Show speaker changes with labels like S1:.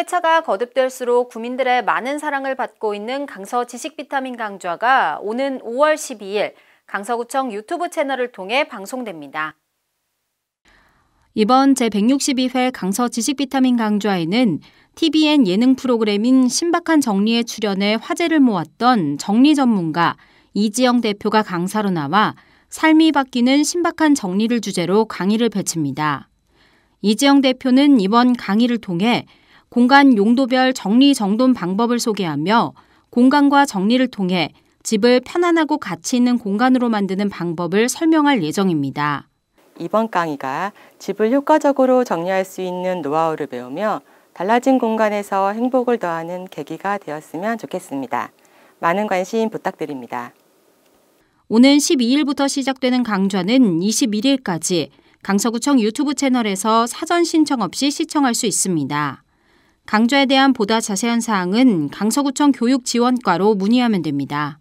S1: 회차가 거듭될수록 국민들의 많은 사랑을 받고 있는 강서 지식 비타민 강좌가 오는 5월 12일 강서구청 유튜브 채널을 통해 방송됩니다. 이번 제162회 강서 지식 비타민 강좌에는 TVN 예능 프로그램인 신박한 정리에 출연해 화제를 모았던 정리 전문가 이지영 대표가 강사로 나와 삶이 바뀌는 신박한 정리를 주제로 강의를 펼칩니다. 이지영 대표는 이번 강의를 통해 공간 용도별 정리 정돈 방법을 소개하며 공간과 정리를 통해 집을 편안하고 가치 있는 공간으로 만드는 방법을 설명할 예정입니다.
S2: 이번 강의가 집을 효과적으로 정리할 수 있는 노하우를 배우며 달라진 공간에서 행복을 더하는 계기가 되었으면 좋겠습니다. 많은 관심 부탁드립니다.
S1: 오는 12일부터 시작되는 강좌는 21일까지 강서구청 유튜브 채널에서 사전 신청 없이 시청할 수 있습니다. 강좌에 대한 보다 자세한 사항은 강서구청 교육지원과로 문의하면 됩니다.